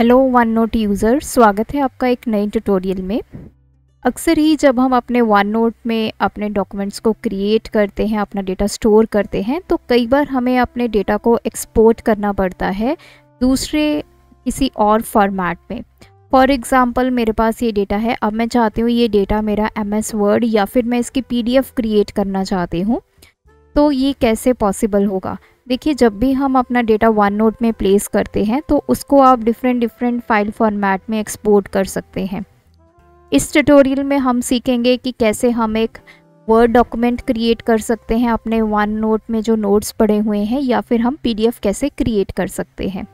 hello one note user स्वागत है आपका एक नए ट्यूटोरियल में अक्सर ही जब हम अपने वन नोट में अपने डॉक्यूमेंट्स को क्रिएट करते हैं अपना डेटा स्टोर करते हैं तो कई बार हमें अपने डेटा को एक्सपोर्ट करना पड़ता है दूसरे किसी और फॉर्मेट में फॉर एग्ज़ाम्पल मेरे पास ये डेटा है अब मैं चाहती हूँ ये डेटा मेरा एम एस वर्ड या फिर मैं इसकी पी क्रिएट करना चाहती हूँ तो ये कैसे पॉसिबल होगा देखिए जब भी हम अपना डेटा वन नोट में प्लेस करते हैं तो उसको आप डिफरेंट डिफरेंट फाइल फॉर्मेट में एक्सपोर्ट कर सकते हैं इस ट्यूटोरियल में हम सीखेंगे कि कैसे हम एक वर्ड डॉक्यूमेंट क्रिएट कर सकते हैं अपने वन नोट में जो नोट्स पड़े हुए हैं या फिर हम पीडीएफ कैसे क्रिएट कर सकते हैं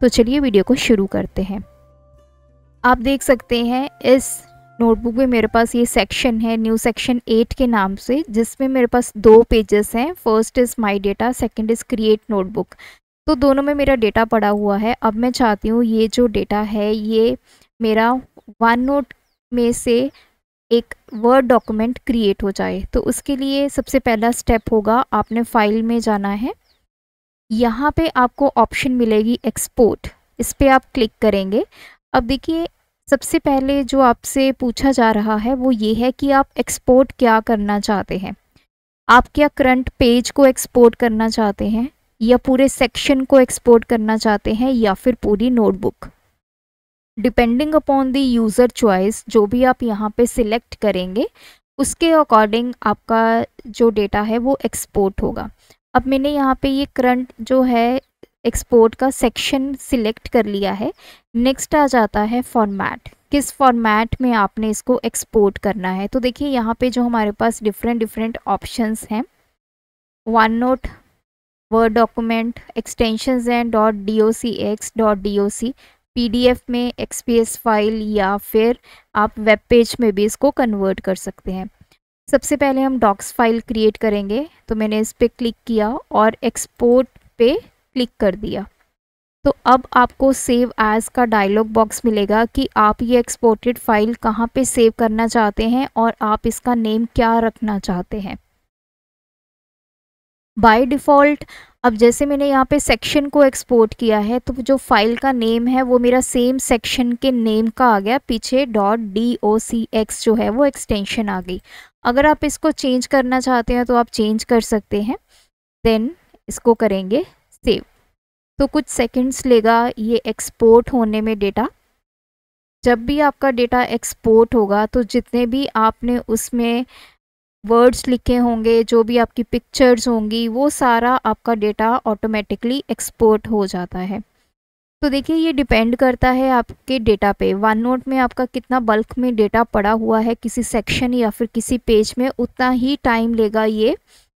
तो चलिए वीडियो को शुरू करते हैं आप देख सकते हैं इस नोटबुक में मेरे पास ये सेक्शन है न्यू सेक्शन एट के नाम से जिसमें मेरे पास दो पेजेस हैं first is my data second is create notebook तो दोनों में मेरा डेटा पड़ा हुआ है अब मैं चाहती हूँ ये जो डेटा है ये मेरा वन नोट में से एक वर्ड डॉक्यूमेंट क्रिएट हो जाए तो उसके लिए सबसे पहला स्टेप होगा आपने फाइल में जाना है यहाँ पे आपको ऑप्शन मिलेगी एक्सपोर्ट इस पर आप क्लिक करेंगे अब देखिए सबसे पहले जो आपसे पूछा जा रहा है वो ये है कि आप एक्सपोर्ट क्या करना चाहते हैं आप क्या करंट पेज को एक्सपोर्ट करना चाहते हैं या पूरे सेक्शन को एक्सपोर्ट करना चाहते हैं या फिर पूरी notebook depending upon the user choice जो भी आप यहाँ पे सिलेक्ट करेंगे उसके अकॉर्डिंग आपका जो डेटा है वो एक्सपोर्ट होगा अब मैंने यहाँ पे ये करंट जो है एक्सपोर्ट का सेक्शन सिलेक्ट कर लिया है नेक्स्ट आ जाता है फॉर्मेट किस फॉर्मेट में आपने इसको एक्सपोर्ट करना है तो देखिए यहाँ पे जो हमारे पास डिफरेंट डिफरेंट ऑप्शंस हैं OneNote word document extension हैं dot D O C X dot D O C PDF में एक्सपीएस फाइल या फिर आप वेब पेज में भी इसको कन्वर्ट कर सकते हैं सबसे पहले हम डॉक्स फाइल क्रिएट करेंगे तो मैंने इस पर क्लिक किया और एक्सपोर्ट पे क्लिक कर दिया तो अब आपको सेव एज़ का डायलॉग बॉक्स मिलेगा कि आप ये एक्सपोर्टेड फाइल कहाँ पे सेव करना चाहते हैं और आप इसका नेम क्या रखना चाहते हैं बाय डिफ़ॉल्ट अब जैसे मैंने यहाँ पे सेक्शन को एक्सपोर्ट किया है तो जो फाइल का नेम है वो मेरा सेम सेक्शन के नेम का आ गया पीछे dot D O C X जो है वो एक्सटेंशन आ गई अगर आप इसको चेंज करना चाहते हैं तो आप चेंज कर सकते हैं देन इसको करेंगे सेव तो कुछ सेकंड्स लेगा ये एक्सपोर्ट होने में डेटा जब भी आपका डेटा एक्सपोर्ट होगा तो जितने भी आपने उसमें वर्ड्स लिखे होंगे जो भी आपकी पिक्चर्स होंगी वो सारा आपका डेटा ऑटोमेटिकली एक्सपोर्ट हो जाता है तो देखिए ये डिपेंड करता है आपके डेटा पे वन नोट में आपका कितना बल्क में डेटा पड़ा हुआ है किसी सेक्शन या फिर किसी पेज में उतना ही टाइम लेगा ये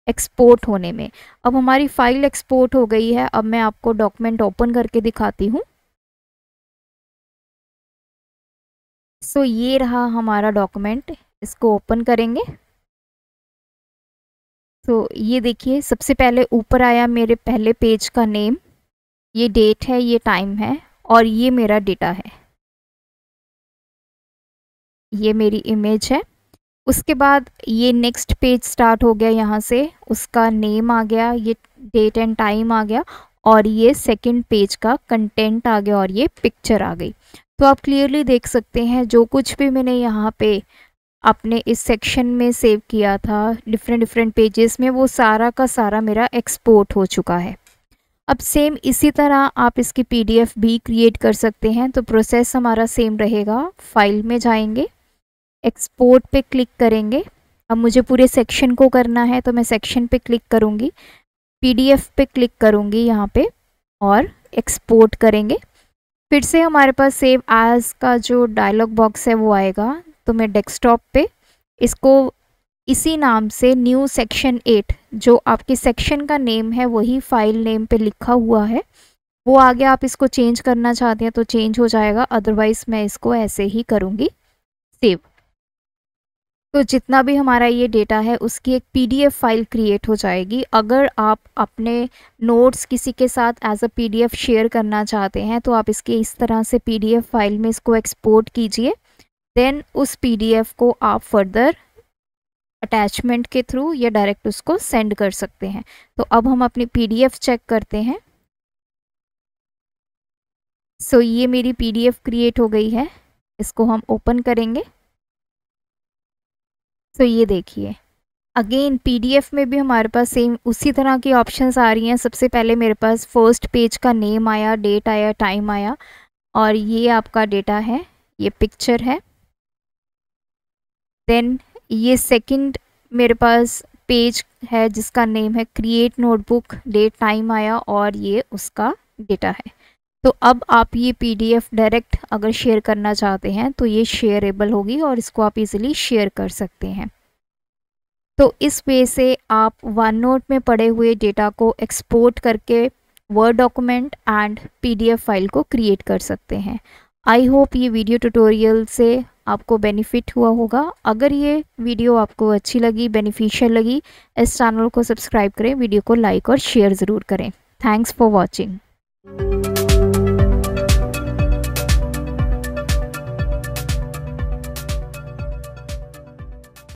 एक्सपोर्ट होने में अब हमारी फ़ाइल एक्सपोर्ट हो गई है अब मैं आपको डॉक्यूमेंट ओपन करके दिखाती हूँ सो so, ये रहा हमारा डॉक्यूमेंट इसको ओपन करेंगे तो so, ये देखिए सबसे पहले ऊपर आया मेरे पहले पेज का नेम ये डेट है ये टाइम है और ये मेरा डेटा है ये मेरी इमेज है उसके बाद ये नेक्स्ट पेज स्टार्ट हो गया यहाँ से उसका नेम आ गया ये डेट एंड टाइम आ गया और ये सेकंड पेज का कंटेंट आ गया और ये पिक्चर आ गई तो आप क्लियरली देख सकते हैं जो कुछ भी मैंने यहाँ पे अपने इस सेक्शन में सेव किया था डिफरेंट डिफरेंट पेजेस में वो सारा का सारा मेरा एक्सपोर्ट हो चुका है अब सेम इसी तरह आप इसकी पीडीएफ भी क्रिएट कर सकते हैं तो प्रोसेस हमारा सेम रहेगा फाइल में जाएंगे एक्सपोर्ट पे क्लिक करेंगे अब मुझे पूरे सेक्शन को करना है तो मैं सेक्शन पे क्लिक करूँगी पीडीएफ पे क्लिक करूँगी यहाँ पे और एक्सपोर्ट करेंगे फिर से हमारे पास सेव एज का जो डायलॉग बॉक्स है वो आएगा तो मैं डेस्कटॉप पे इसको इसी नाम से न्यू सेक्शन एट जो आपके सेक्शन का नेम है वही फाइल नेम पे लिखा हुआ है वो आगे आप इसको चेंज करना चाहते हैं तो चेंज हो जाएगा अदरवाइज़ मैं इसको ऐसे ही करूँगी सेव तो जितना भी हमारा ये डेटा है उसकी एक पीडीएफ फाइल क्रिएट हो जाएगी अगर आप अपने नोट्स किसी के साथ एज अ पीडीएफ शेयर करना चाहते हैं तो आप इसके इस तरह से पीडीएफ फाइल में इसको एक्सपोर्ट कीजिए देन उस पीडीएफ को आप फर्दर अटैचमेंट के थ्रू या डायरेक्ट उसको सेंड कर सकते हैं तो अब हम अपनी पी चेक करते हैं सो so, ये मेरी पी क्रिएट हो गई है इसको हम ओपन करेंगे सो तो ये देखिए अगेन पीडीएफ में भी हमारे पास सेम उसी तरह की ऑप्शंस आ रही हैं सबसे पहले मेरे पास फर्स्ट पेज का नेम आया डेट आया टाइम आया और ये आपका डेटा है ये पिक्चर है देन ये सेकंड मेरे पास पेज है जिसका नेम है क्रिएट नोटबुक डेट टाइम आया और ये उसका डेटा है तो अब आप ये पीडीएफ डायरेक्ट अगर शेयर करना चाहते हैं तो ये शेयरेबल होगी और इसको आप इजीली शेयर कर सकते हैं तो इस वे से आप वन नोट में पड़े हुए डेटा को एक्सपोर्ट करके word document and PDF file को क्रिएट कर सकते हैं आई होप ये वीडियो ट्यूटोरियल से आपको बेनिफिट हुआ होगा अगर ये वीडियो आपको अच्छी लगी बेनिफिशियल लगी इस चैनल को सब्सक्राइब करें वीडियो को लाइक और शेयर ज़रूर करें थैंक्स फॉर वॉचिंग